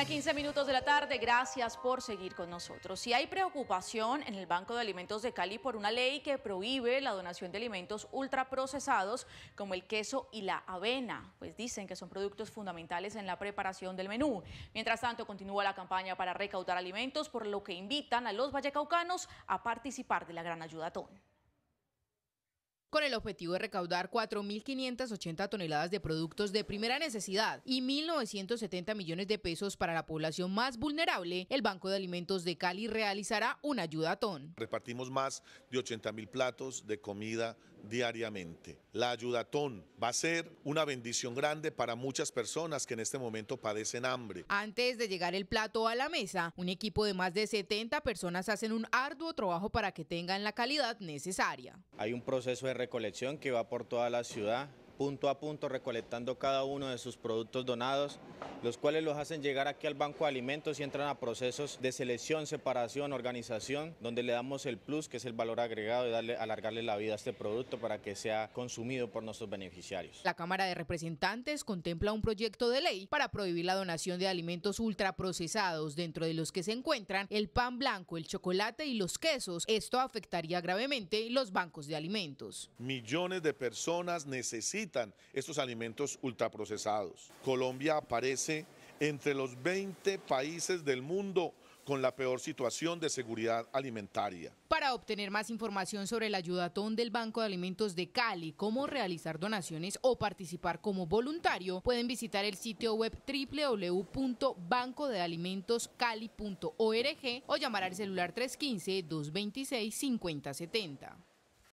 a 15 minutos de la tarde, gracias por seguir con nosotros. Si hay preocupación en el Banco de Alimentos de Cali por una ley que prohíbe la donación de alimentos ultraprocesados como el queso y la avena, pues dicen que son productos fundamentales en la preparación del menú. Mientras tanto, continúa la campaña para recaudar alimentos, por lo que invitan a los vallecaucanos a participar de la gran ayudatón con el objetivo de recaudar 4.580 toneladas de productos de primera necesidad y 1.970 millones de pesos para la población más vulnerable, el Banco de Alimentos de Cali realizará un ayudatón. Repartimos más de 80.000 platos de comida diariamente. La ayudatón va a ser una bendición grande para muchas personas que en este momento padecen hambre. Antes de llegar el plato a la mesa, un equipo de más de 70 personas hacen un arduo trabajo para que tengan la calidad necesaria. Hay un proceso de recolección que va por toda la ciudad punto a punto recolectando cada uno de sus productos donados, los cuales los hacen llegar aquí al Banco de Alimentos y entran a procesos de selección, separación, organización, donde le damos el plus, que es el valor agregado y darle, alargarle la vida a este producto para que sea consumido por nuestros beneficiarios. La Cámara de Representantes contempla un proyecto de ley para prohibir la donación de alimentos ultraprocesados, dentro de los que se encuentran el pan blanco, el chocolate y los quesos. Esto afectaría gravemente los bancos de alimentos. Millones de personas necesitan estos alimentos ultraprocesados. Colombia aparece entre los 20 países del mundo con la peor situación de seguridad alimentaria. Para obtener más información sobre el ayudatón del Banco de Alimentos de Cali, cómo realizar donaciones o participar como voluntario, pueden visitar el sitio web www.bancodealimentoscali.org o llamar al celular 315-226-5070.